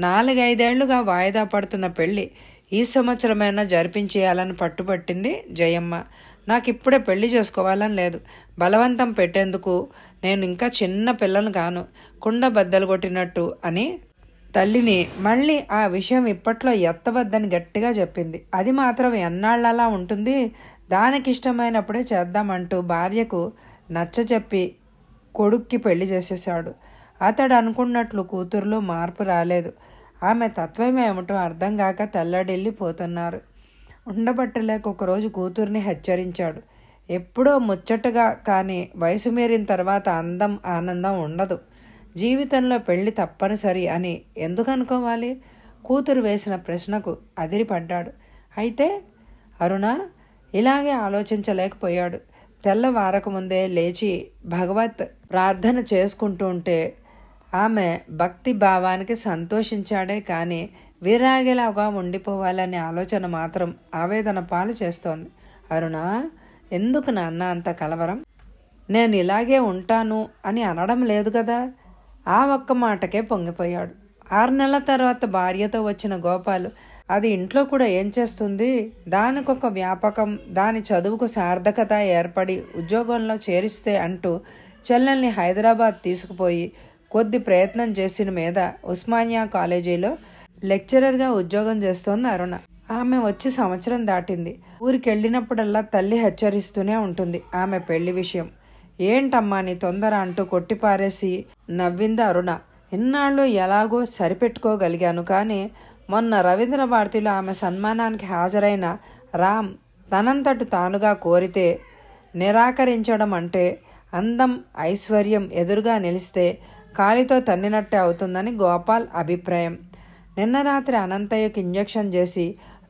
నాలుగైదేళ్లుగా వాయిదా పడుతున్న పెళ్ళి ఈ సంవత్సరమైనా జరిపించేయాలని పట్టుబట్టింది జయమ్మ నాకు ఇప్పుడే పెళ్లి చేసుకోవాలని లేదు బలవంతం పెట్టేందుకు నేను ఇంకా చిన్న పిల్లను కాను కుండ బద్దలు కొట్టినట్టు అని తల్లిని మళ్ళీ ఆ విషయం ఇప్పట్లో ఎత్తవద్దని గట్టిగా చెప్పింది అది మాత్రం ఎన్నాళ్ళలా ఉంటుంది దానికి ఇష్టమైనప్పుడే చేద్దామంటూ భార్యకు నచ్చచెప్పి కొడుక్కి పెళ్లి చేసేశాడు అతడు అనుకున్నట్లు కూతురులో మార్పు రాలేదు ఆమె తత్వం ఏమిటో అర్థం కాక తెల్లడిల్లిపోతున్నారు ఉండబట్టలేక ఒకరోజు కూతుర్ని హెచ్చరించాడు ఎప్పుడో ముచ్చటగా కానీ వయసు మీరిన తర్వాత అందం ఆనందం ఉండదు జీవితంలో పెళ్లి తప్పనిసరి అని ఎందుకు అనుకోవాలి కూతురు వేసిన ప్రశ్నకు అదిరిపడ్డాడు అయితే అరుణ ఇలాగే ఆలోచించలేకపోయాడు తెల్లవారకముందే లేచి భగవత్ ప్రార్థన చేసుకుంటూ ఉంటే ఆమె భక్తి భావానికి సంతోషించాడే కానీ వీరాగిలాగా ఉండిపోవాలనే ఆలోచన మాత్రం ఆవేదన పాలు చేస్తోంది అరుణ ఎందుకు నాన్న అంత కలవరం నేను ఇలాగే ఉంటాను అని అనడం లేదు కదా ఆ ఒక్క మాటకే పొంగిపోయాడు ఆరు నెలల తర్వాత భార్యతో వచ్చిన గోపాలు అది ఇంట్లో కూడా ఏం చేస్తుంది దానికొక వ్యాపకం దాని చదువుకు సార్థకత ఏర్పడి ఉద్యోగంలో చేరిస్తే అంటూ చెల్లెల్ని హైదరాబాద్ తీసుకుపోయి కొద్ది ప్రయత్నం చేసిన మీద ఉస్మానియా కాలేజీలో లెక్చరర్గా ఉద్యోగం చేస్తోంది అరుణ ఆమె వచ్చి సంవత్సరం దాటింది ఊరికెళ్ళినప్పుడల్లా తల్లి హెచ్చరిస్తూనే ఉంటుంది ఆమె పెళ్లి విషయం ఏంటమ్మా నీ తొందర అంటూ కొట్టిపారేసి నవ్వింది అరుణ ఇన్నాళ్ళు ఎలాగో సరిపెట్టుకోగలిగాను కానీ మొన్న రవీంద్ర భారతిలో ఆమె సన్మానానికి హాజరైన రామ్ తనంతటు తానుగా కోరితే నిరాకరించడం అంటే అందం ఐశ్వర్యం ఎదురుగా నిలిస్తే కాలితో తన్నినట్టే అవుతుందని గోపాల్ అభిప్రాయం నిన్న రాత్రి అనంతయ్యకు ఇంజక్షన్ చేసి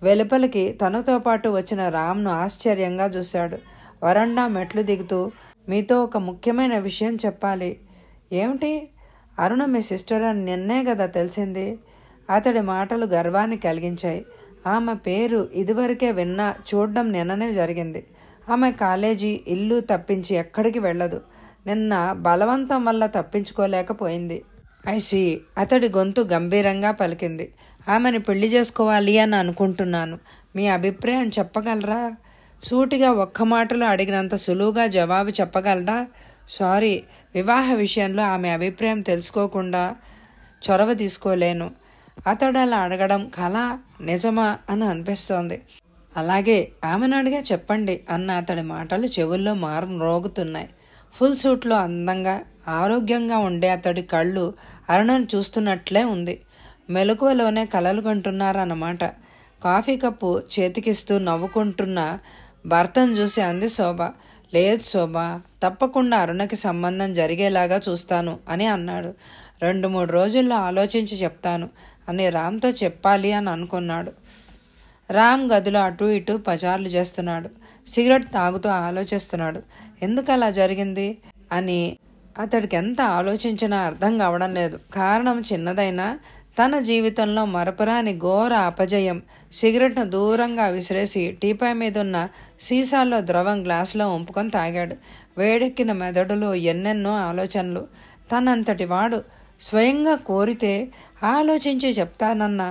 వెలుపలికి తనతో పాటు వచ్చిన రామ్ను ఆశ్చర్యంగా చూశాడు వరండా మెట్లు దిగుతూ మీతో ఒక ముఖ్యమైన విషయం చెప్పాలి ఏమిటి అరుణ మీ సిస్టర్ అని నిన్నే కదా తెలిసింది అతడి మాటలు గర్వాన్ని కలిగించాయి ఆమె పేరు ఇదివరకే విన్నా చూడడం నిన్ననే జరిగింది ఆమె కాలేజీ ఇల్లు తప్పించి ఎక్కడికి వెళ్ళదు నిన్న బలవంతం వల్ల తప్పించుకోలేకపోయింది ఐసి అతడి గొంతు గంభీరంగా పలికింది ఆమెను పెళ్లి చేసుకోవాలి అని అనుకుంటున్నాను మీ అభిప్రాయం చెప్పగలరా సూటిగా ఒక్క మాటలో అడిగినంత సులువుగా జవాబు చెప్పగలడా సారీ వివాహ విషయంలో ఆమె అభిప్రాయం తెలుసుకోకుండా చొరవ తీసుకోలేను అతడు అలా అడగడం కళ నిజమా అని అనిపిస్తోంది అలాగే ఆమెను అడిగా చెప్పండి అన్న అతడి మాటలు చెవుల్లో మారు రోగుతున్నాయి ఫుల్ సూట్లో అందంగా ఆరోగ్యంగా ఉండే అతడి కళ్ళు అరుణను చూస్తున్నట్లే ఉంది మెలకువలోనే కలలు కంటున్నారన్నమాట కాఫీ కప్పు చేతికిస్తూ నవ్వుకుంటున్న భర్తను చూసి అంది శోభ లేదు శోభ తప్పకుండా అరుణకి సంబంధం జరిగేలాగా చూస్తాను అని అన్నాడు రెండు మూడు రోజుల్లో ఆలోచించి చెప్తాను అని రామ్తో చెప్పాలి అని అనుకున్నాడు రామ్ గదిలో అటు ఇటు పచార్లు చేస్తున్నాడు సిగరెట్ తాగుతూ ఆలోచిస్తున్నాడు ఎందుకు అలా జరిగింది అని అతడికి ఎంత ఆలోచించినా అర్థం కావడం లేదు కారణం చిన్నదైనా తన జీవితంలో మరపురాని ఘోర అపజయం సిగరెట్ను దూరంగా విసిరేసి టీపాయ్ మీదున్న సీసాల్లో ద్రవం గ్లాసులో ఉంపుకొని తాగాడు వేడెక్కిన మెదడులో ఎన్నెన్నో ఆలోచనలు తనంతటి వాడు స్వయంగా కోరితే ఆలోచించి చెప్తానన్న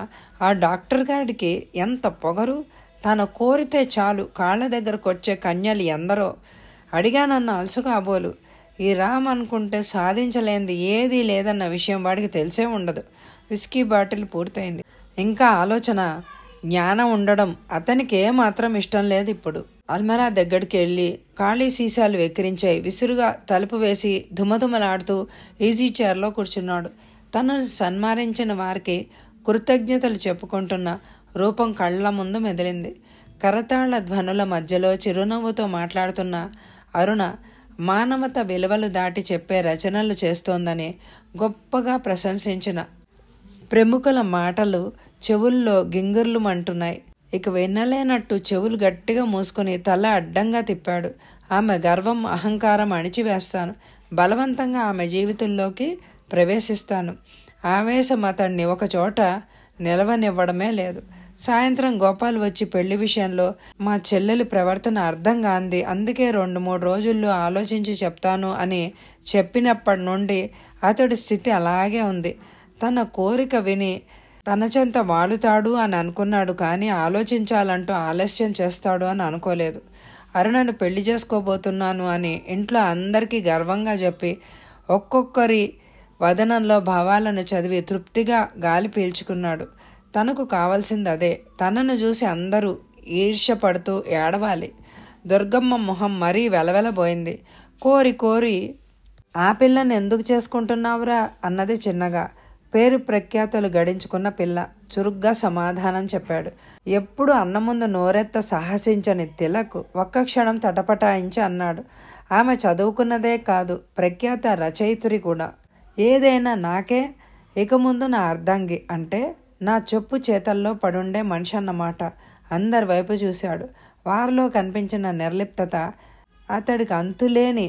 ఆ డాక్టర్ గారికి ఎంత పొగరు తను కోరితే చాలు కాళ్ళ దగ్గరకు వచ్చే కన్యలు ఎందరో అడిగానన్న అలసు కాబోలు ఈ రామ్ అనుకుంటే సాధించలేంది ఏదీ లేదన్న విషయం వాడికి తెలిసే ఉండదు విస్కీ బాటిల్ పూర్తయింది ఇంకా ఆలోచన జ్ఞానం ఉండడం అతనికి మాత్రం ఇష్టం లేదు ఇప్పుడు అల్మరా దగ్గరికి వెళ్ళి ఖాళీ సీసాలు వెక్కిరించాయి విసురుగా తలుపు వేసి ధుమధుమలాడుతూ ఈజీ చైర్లో కూర్చున్నాడు తనను సన్మానించిన వారికి కృతజ్ఞతలు చెప్పుకుంటున్న రూపం కళ్ళ ముందు మెదిలింది కరతాళ ధ్వనుల మధ్యలో చిరునవ్వుతో మాట్లాడుతున్న అరుణ మానవత విలువలు దాటి చెప్పే రచనలు చేస్తోందని గొప్పగా ప్రశంసించిన ప్రముఖుల మాటలు చెవుల్లో గింగర్లు మంటున్నాయి ఇక వినలేనట్టు చెవులు గట్టిగా మూసుకొని తల అడ్డంగా తిప్పాడు ఆమె గర్వం అహంకారం అణిచివేస్తాను బలవంతంగా ఆమె జీవితంలోకి ప్రవేశిస్తాను ఆవేశం అతన్ని ఒకచోట నిలవనివ్వడమే లేదు సాయంత్రం గోపాల్ వచ్చి పెళ్లి విషయంలో మా చెల్లెలి ప్రవర్తన అర్థం కాంది అందుకే రెండు మూడు రోజుల్లో ఆలోచించి చెప్తాను అని చెప్పినప్పటి నుండి అతడి స్థితి అలాగే ఉంది తన కోరిక విని తన చెంత వాడుతాడు అని అనుకున్నాడు కానీ ఆలోచించాలంటూ ఆలస్యం చేస్తాడు అని అనుకోలేదు అరుణను పెళ్లి చేసుకోబోతున్నాను అని ఇంట్లో అందరికీ గర్వంగా చెప్పి ఒక్కొక్కరి వదనంలో భావాలను చదివి తృప్తిగా గాలి పీల్చుకున్నాడు తనకు కావలసింది అదే తనను చూసి అందరూ ఈర్ష్యపడుతూ ఏడవాలి దుర్గమ్మ మొహం మరీ వెలవెలబోయింది కోరి కోరి ఆ పిల్లని ఎందుకు చేసుకుంటున్నావురా అన్నది చిన్నగా పేరు ప్రఖ్యాతలు గడించుకున్న పిల్ల చురుగ్గా సమాధానం చెప్పాడు ఎప్పుడు అన్న ముందు నోరెత్త సాహసించని తిలకు ఒక్క క్షణం తటపటాయించి అన్నాడు ఆమె చదువుకున్నదే కాదు ప్రఖ్యాత రచయిత్రి కూడా ఏదైనా నాకే ఇక ముందు నా అర్ధంగి అంటే నా చెప్పు చేతల్లో పడుండే మనిషి అన్నమాట అందరి వైపు చూశాడు వారిలో కనిపించిన నిర్లిప్తత అతడికి అంతులేని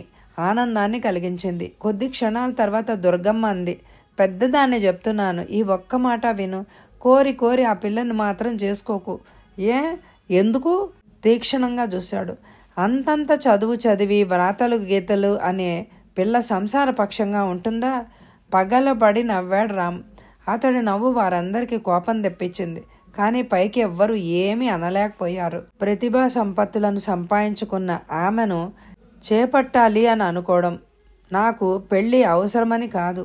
ఆనందాన్ని కలిగించింది కొద్ది క్షణాల తర్వాత దుర్గమ్మ అంది పెద్దదాన్ని చెప్తున్నాను ఈ ఒక్క మాట విను కోరి కోరి ఆ పిల్లని మాత్రం చేసుకోకు ఏ ఎందుకు తీక్షణంగా చూశాడు అంతంత చదువు చదివి వ్రాతలు గీతలు అనే పిల్ల సంసార పక్షంగా ఉంటుందా పగలబడి నవ్వాడు రామ్ అతడి నవ్వు వారందరికీ కోపం తెప్పించింది కానీ పైకి ఎవ్వరు ఏమీ అనలేకపోయారు ప్రతిభా సంపత్తులను సంపాదించుకున్న ఆమెను చేపట్టాలి అని అనుకోవడం నాకు పెళ్ళి అవసరమని కాదు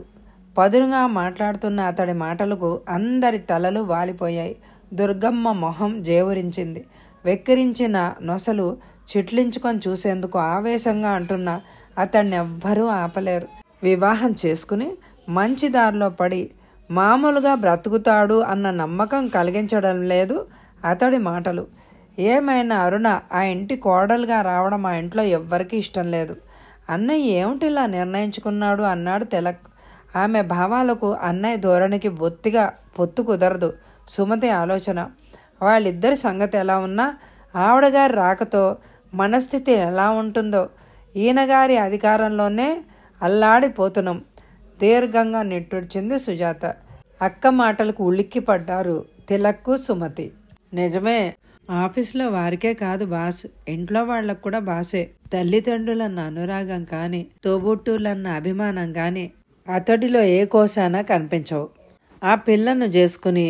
పదునుగా మాట్లాడుతున్న అతడి మాటలకు అందరి తలలు వాలిపోయాయి దుర్గమ్మ మొహం జేవురించింది వెక్కిరించిన నొసలు చిట్లించుకొని చూసేందుకు ఆవేశంగా అంటున్న అతన్ని ఎవ్వరూ ఆపలేరు వివాహం చేసుకుని మంచి దారిలో పడి మామూలుగా బ్రతుకుతాడు అన్న నమ్మకం కలిగించడం లేదు అతడి మాటలు ఏమైనా అరుణ ఆ ఇంటి కోడలుగా రావడం ఆ ఇంట్లో ఎవ్వరికీ ఇష్టం లేదు అన్నయ్య ఏమిటిలా నిర్ణయించుకున్నాడు అన్నాడు తెలక్ ఆమె భావాలకు అన్నయ్య ధోరణికి బొత్తిగా పొత్తు కుదరదు సుమతి ఆలోచన వాళ్ళిద్దరి సంగతి ఎలా ఉన్నా ఆవిడగారి రాకతో మనస్థితి ఎలా ఉంటుందో ఈయనగారి అధికారంలోనే అల్లాడిపోతున్నాం దీర్ఘంగా నిట్టూడ్చింది సుజాత అక్క మాటలకు ఉలిక్కిపడ్డారు తిలక్కు సుమతి నిజమే ఆఫీస్లో వారికే కాదు బాస్ ఇంట్లో వాళ్ళకు కూడా బాసే తల్లిదండ్రులన్న అనురాగం కానీ తోబుట్టులన్న అభిమానం కానీ అతడిలో ఏ కోశానా కనిపించవు ఆ పిల్లను చేసుకుని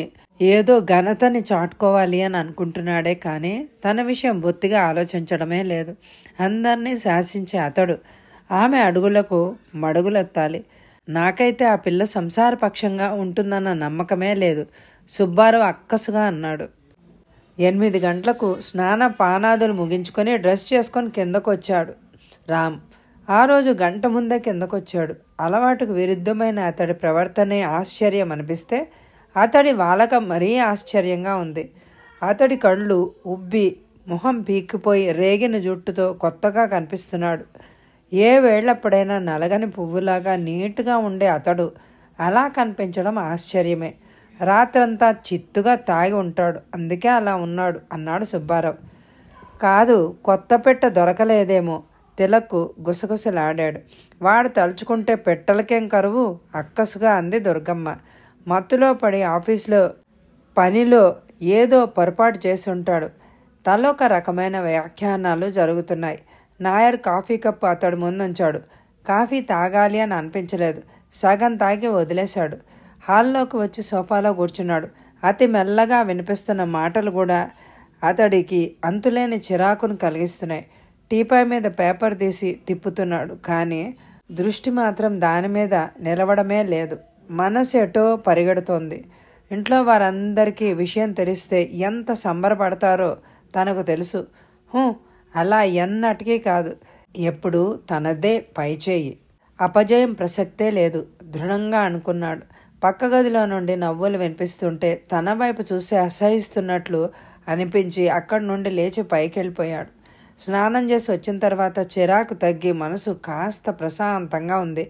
ఏదో ఘనతని చాటుకోవాలి అని అనుకుంటున్నాడే కానీ తన విషయం బొత్తిగా ఆలోచించడమే లేదు అందరినీ శాసించే అతడు ఆమె అడుగులకు మడుగులెత్తాలి నాకైతే ఆ పిల్ల సంసారపక్షంగా ఉంటుందన్న నమ్మకమే లేదు సుబ్బారావు అక్కసుగా అన్నాడు ఎనిమిది గంటలకు స్నాన పానాదులు ముగించుకొని డ్రెస్ చేసుకొని కిందకు వచ్చాడు రామ్ ఆ రోజు గంట ముందే కిందకొచ్చాడు అలవాటుకు విరుద్ధమైన అతడి ప్రవర్తనే ఆశ్చర్యం అనిపిస్తే అతడి వాలక మరీ ఆశ్చర్యంగా ఉంది అతడి కళ్ళు ఉబ్బి మొహం పీకిపోయి రేగిన జుట్టుతో కొత్తగా కనిపిస్తున్నాడు ఏ వేళ్ళప్పుడైనా నలగని పువ్వులాగా నీటుగా ఉండే అతడు అలా కనిపించడం ఆశ్చర్యమే రాత్రంతా చిత్తుగా తాగి ఉంటాడు అందుకే అలా ఉన్నాడు అన్నాడు సుబ్బారావు కాదు కొత్త పెట్ట దొరకలేదేమో తిలకు గుసగుసలాడాడు వాడు తలుచుకుంటే పెట్టలకేం కరువు అక్కసుగా అంది దుర్గమ్మ మత్తులో పడి ఆఫీసులో పనిలో ఏదో పొరపాటు చేసి ఉంటాడు తలొక రకమైన వ్యాఖ్యానాలు జరుగుతున్నాయి నాయర్ కాఫీ కప్పు అతడు ముందుంచాడు కాఫీ తాగాలి అని అనిపించలేదు సగం తాగి వదిలేశాడు హాల్లోకి వచ్చి సోఫాలో కూర్చున్నాడు అతి మెల్లగా వినిపిస్తున్న మాటలు కూడా అతడికి అంతులేని చిరాకును కలిగిస్తున్నాయి టీపై మీద పేపర్ తీసి తిప్పుతున్నాడు కానీ దృష్టి మాత్రం దాని మీద నిలవడమే లేదు మనసు ఎటో పరిగెడుతోంది ఇంట్లో వారందరికీ విషయం తెలిస్తే ఎంత సంబరపడతారో తనకు తెలుసు అలా ఎన్నటికీ కాదు ఎప్పుడు తనదే పైచేయి అపజయం ప్రసక్తే లేదు దృఢంగా అనుకున్నాడు పక్క గదిలో నుండి నవ్వులు వినిపిస్తుంటే తన వైపు చూసి అసహిస్తున్నట్లు అనిపించి అక్కడి నుండి లేచి పైకి వెళ్ళిపోయాడు స్నానం చేసి వచ్చిన తర్వాత చిరాకు తగ్గి మనసు కాస్త ప్రశాంతంగా ఉంది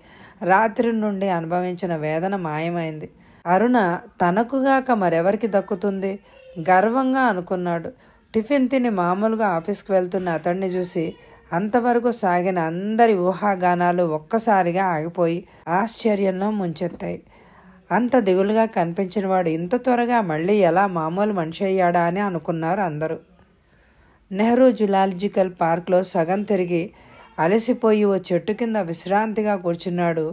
రాత్రి నుండి అనుభవించిన వేదన మాయమైంది అరుణ తనకుగాక మరెవరికి దక్కుతుంది గర్వంగా అనుకున్నాడు టిఫిన్ తిని మామూలుగా ఆఫీస్కి వెళ్తున్న అతడిని చూసి అంతవరకు సాగిన అందరి ఊహాగానాలు ఒక్కసారిగా ఆగిపోయి ఆశ్చర్యంలో ముంచెత్తాయి అంత దిగులుగా కనిపించినవాడు ఇంత త్వరగా మళ్ళీ ఎలా మామూలు మనిషి అయ్యాడా అని అనుకున్నారు అందరూ నెహ్రూ జులాలజికల్ పార్క్లో సగం తిరిగి అలసిపోయి ఓ చెట్టు కింద విశ్రాంతిగా కూర్చున్నాడు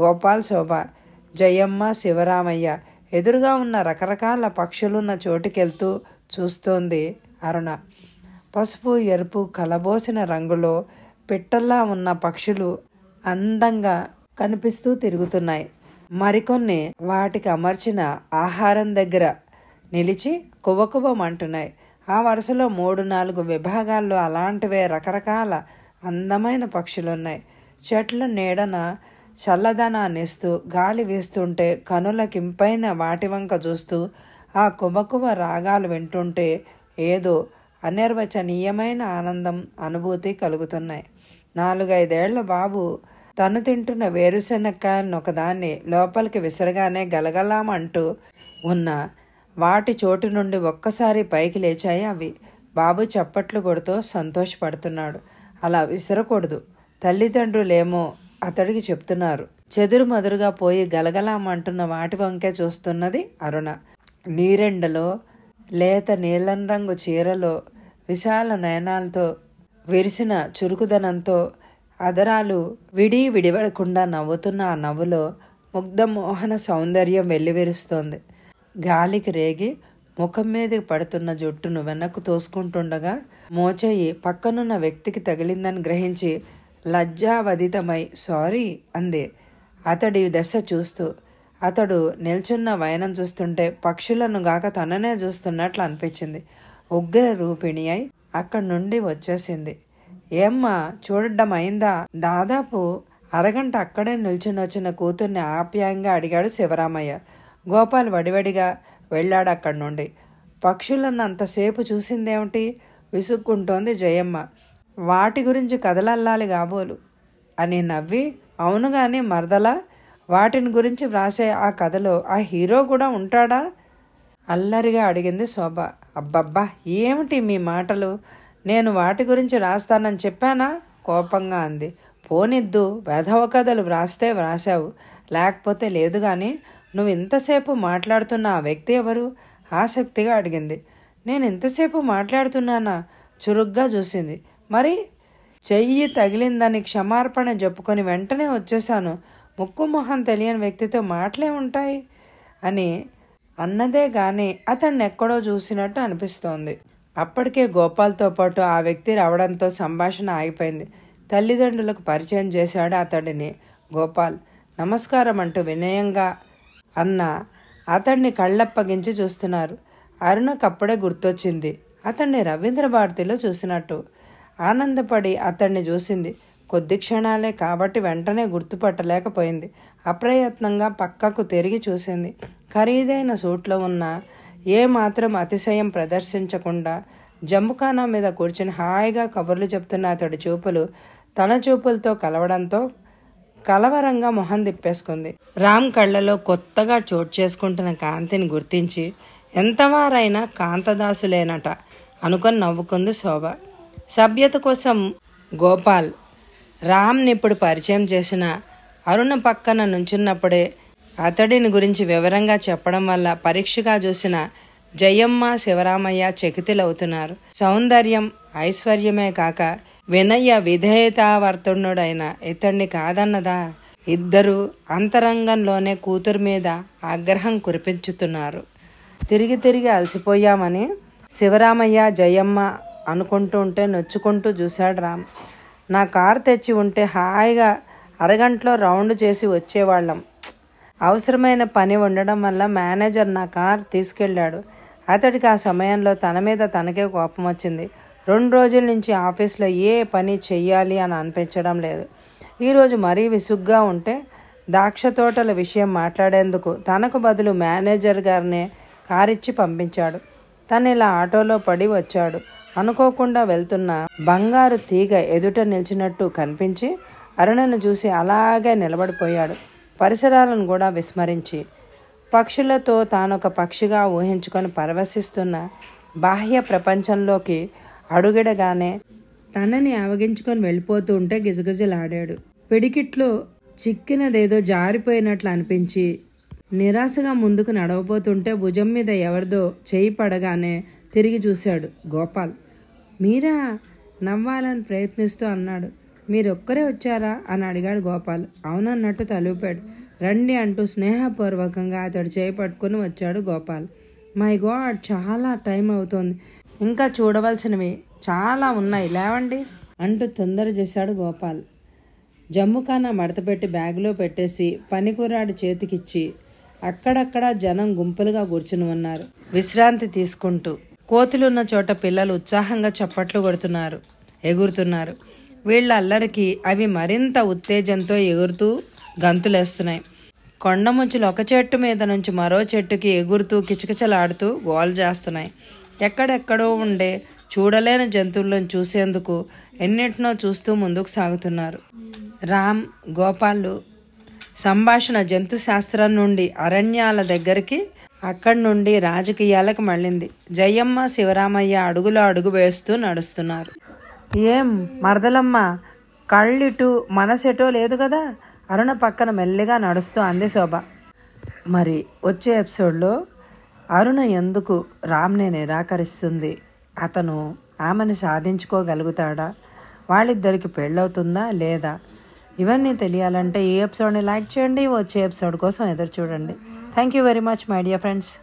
గోపాల్ శోభ జయమ్మ శివరామయ్య ఎదురుగా ఉన్న రకరకాల పక్షులున్న చోటుకెళ్తూ చూస్తోంది అరుణ పసుపు ఎరుపు కలబోసిన రంగులో పిట్టల్లా ఉన్న పక్షులు అందంగా కనిపిస్తూ తిరుగుతున్నాయి మరికొన్ని వాటికి అమర్చిన ఆహారం దగ్గర నిలిచి కువకువమంటున్నాయి ఆ వరుసలో మూడు నాలుగు విభాగాల్లో అలాంటివే రకరకాల అందమైన పక్షులున్నాయి చెట్లు నీడన చల్లదనాన్నిస్తూ గాలి వీస్తుంటే కనులకింపైన వాటి వంక చూస్తూ ఆ కుబకుబ రాగాలు వింటుంటే ఏదో అనిర్వచనీయమైన ఆనందం అనుభూతి కలుగుతున్నాయి నాలుగైదేళ్ల బాబు తను తింటున్న వేరుశెనక్కాయలను ఒకదాన్ని లోపలికి విసరగానే గలగలామంటూ ఉన్న వాటి చోటు నుండి ఒక్కసారి పైకి లేచాయి అవి బాబు చప్పట్లు కొడుతూ సంతోషపడుతున్నాడు అలా విసరకూడదు తల్లిదండ్రులేమో అతడికి చెప్తున్నారు చెదురు మదురుగా పోయి గలగలామంటున్న వాటి వంకే చూస్తున్నది అరుణ నీరెండలో లేత నీలం రంగు చీరలో విశాల నయనాలతో విరిసిన చురుకుదనంతో అదరాలు విడి విడివడకుండా నవ్వుతున్న ఆ నవ్వులో ముగ్ధమోహన సౌందర్యం వెల్లివిరుస్తోంది గాలికి రేగి ముఖం మీద పడుతున్న జుట్టును వెనక్కు తోసుకుంటుండగా మోచేయి పక్కనున్న వ్యక్తికి తగిలిందని గ్రహించి లజ్జావధితమై సారీ అంది అతడి దశ చూస్తూ అతడు నిల్చున్న వయనం చూస్తుంటే పక్షులను గాక తననే చూస్తున్నట్లు అనిపించింది ఉగ్ర రూపిణి అయి అక్కడి నుండి వచ్చేసింది ఏమ్మా చూడడం అయిందా దాదాపు అరగంట అక్కడే నిల్చుని వచ్చిన కూతుర్ని ఆప్యాయంగా అడిగాడు శివరామయ్య గోపాల్ వడివడిగా వెళ్ళాడు అక్కడి నుండి అంతసేపు చూసిందేమిటి విసుక్కుంటోంది జయమ్మ వాటి గురించి కథలల్లాలి కాబోలు అని నవ్వి అవును కానీ మరదలా వాటిని గురించి వ్రాసే ఆ కథలో ఆ హీరో కూడా ఉంటాడా అల్లరిగా అడిగింది శోభ అబ్బబ్బా ఏమిటి మీ మాటలు నేను వాటి గురించి రాస్తానని చెప్పానా కోపంగా అంది పోనిద్దు వెధవ కథలు వ్రాస్తే వ్రాసావు లేకపోతే లేదు కానీ నువ్వు ఇంతసేపు మాట్లాడుతున్న ఆ వ్యక్తి ఎవరు ఆసక్తిగా అడిగింది నేను ఇంతసేపు మాట్లాడుతున్నానా చురుగ్గా చూసింది మరి చెయ్యి తగిలిందని క్షమార్పణ చెప్పుకొని వెంటనే వచ్చేశాను ముక్కు మొహం తెలియని వ్యక్తితో మాటలే ఉంటాయి అని అన్నదే గాని అతన్ని ఎక్కడో చూసినట్టు అనిపిస్తోంది అప్పటికే గోపాల్తో పాటు ఆ వ్యక్తి రావడంతో సంభాషణ ఆగిపోయింది తల్లిదండ్రులకు పరిచయం చేశాడు అతడిని గోపాల్ నమస్కారం అంటూ వినయంగా అన్న అతడిని కళ్ళప్పగించి చూస్తున్నారు అరుణకు అప్పుడే గుర్తొచ్చింది అతన్ని రవీంద్ర భారతిలో చూసినట్టు ఆనందపడి అతన్ని చూసింది కొద్ది క్షణాలే కాబట్టి వెంటనే గుర్తుపట్టలేకపోయింది అప్రయత్నంగా పక్కకు తిరిగి చూసింది ఖరీదైన సూట్లో ఉన్న ఏ మాత్రం అతిశయం ప్రదర్శించకుండా జంబుకానా మీద కూర్చుని హాయిగా కబుర్లు చెప్తున్న అతడి చూపులు తన చూపులతో కలవడంతో కలవరంగా మొహం తిప్పేసుకుంది రామ్ కళ్ళలో కొత్తగా చోటు చేసుకుంటున్న కాంతిని గుర్తించి ఎంతవారైనా కాంతదాసులేనట అనుకొని నవ్వుకుంది శోభ సభ్యత కోసం గోపాల్ రామ్ని ఇప్పుడు పరిచయం చేసిన అరుణ పక్కన నుంచున్నప్పుడే అతడిని గురించి వివరంగా చెప్పడం వల్ల పరీక్షగా చూసిన జయమ్మ శివరామయ్య చకితులవుతున్నారు సౌందర్యం ఐశ్వర్యమే కాక వినయ విధేయతావర్తనుడైన ఇతడిని కాదన్నదా ఇద్దరు అంతరంగంలోనే కూతురు మీద ఆగ్రహం కురిపించుతున్నారు తిరిగి తిరిగి అలసిపోయామని శివరామయ్య జయమ్మ అనుకుంటూ ఉంటే నొచ్చుకుంటూ చూశాడు రామ్ నా కారు తెచ్చి ఉంటే హాయిగా అరగంటలో రౌండ్ చేసి వచ్చేవాళ్ళం అవసరమైన పని ఉండడం వల్ల మేనేజర్ నా కార్ తీసుకెళ్ళాడు అతడికి ఆ సమయంలో తన మీద తనకే కోపం వచ్చింది రెండు రోజుల నుంచి ఆఫీస్లో ఏ పని చెయ్యాలి అని అనిపించడం లేదు ఈరోజు మరీ విసుగ్గా ఉంటే ద్రాక్ష తోటల విషయం మాట్లాడేందుకు తనకు బదులు మేనేజర్ గారినే కారిచ్చి పంపించాడు తను ఇలా ఆటోలో పడి వచ్చాడు అనుకోకుండా వెళ్తున్న బంగారు తీగ ఎదుట నిలిచినట్టు కనిపించి అరుణను చూసి అలాగే నిలబడిపోయాడు పరిసరాలను కూడా విస్మరించి పక్షులతో తానొక పక్షిగా ఊహించుకొని పరవశిస్తున్న బాహ్య ప్రపంచంలోకి అడుగడగానే తనని ఆవగించుకొని వెళ్ళిపోతూ ఉంటే గిజగిజలాడాడు పిడికిట్లో చిక్కినదేదో జారిపోయినట్లు అనిపించి నిరాశగా ముందుకు నడవబోతుంటే భుజం మీద ఎవరిదో చేయి పడగానే తిరిగి చూశాడు గోపాల్ మీరా నవ్వాలని ప్రయత్నిస్తూ అన్నాడు మీరొక్కరే వచ్చారా అని అడిగాడు గోపాల్ అవునన్నట్టు తలూపాడు రండి అంటూ స్నేహపూర్వకంగా అతడు చేయి పట్టుకుని వచ్చాడు గోపాల్ మై గాడ్ చాలా టైం అవుతోంది ఇంకా చూడవలసినవి చాలా ఉన్నాయి లేవండి అంటూ తొందర చేశాడు గోపాల్ జమ్ముఖానా మడతపెట్టి బ్యాగులో పెట్టేసి పనికూరాడు చేతికిచ్చి అక్కడక్కడ జనం గుంపులుగా కూర్చుని ఉన్నారు విశ్రాంతి తీసుకుంటూ కోతులున్న చోట పిల్లలు ఉత్సాహంగా చప్పట్లు కొడుతున్నారు ఎగురుతున్నారు వీళ్ళ అల్లరికి అవి మరింత ఉత్తేజంతో ఎగురుతూ గంతులేస్తున్నాయి ముంచులు ఒక చెట్టు మీద నుంచి మరో చెట్టుకి ఎగురుతూ కిచకిచలాడుతూ గోలు చేస్తున్నాయి ఎక్కడెక్కడో ఉండే చూడలేని జంతువులను చూసేందుకు ఎన్నింటినో చూస్తూ ముందుకు సాగుతున్నారు రామ్ గోపాలు సంభాషణ జంతు శాస్త్రం నుండి అరణ్యాల దగ్గరికి అక్కడి నుండి రాజకీయాలకు మళ్ళింది జయమ్మ శివరామయ్య అడుగులో అడుగు వేస్తూ నడుస్తున్నారు ఏం మరదలమ్మ కళ్ళిటు మనసెటో లేదు కదా అరుణ పక్కన మెల్లిగా నడుస్తూ అంది శోభ మరి వచ్చే ఎపిసోడ్లో అరుణ ఎందుకు రామ్ని నిరాకరిస్తుంది అతను ఆమెను సాధించుకోగలుగుతాడా వాళ్ళిద్దరికి పెళ్ళవుతుందా లేదా ఇవన్నీ తెలియాలంటే ఈ ఎపిసోడ్ని లైక్ చేయండి వచ్చే ఎపిసోడ్ కోసం ఎదురు చూడండి thank you very much my dear friends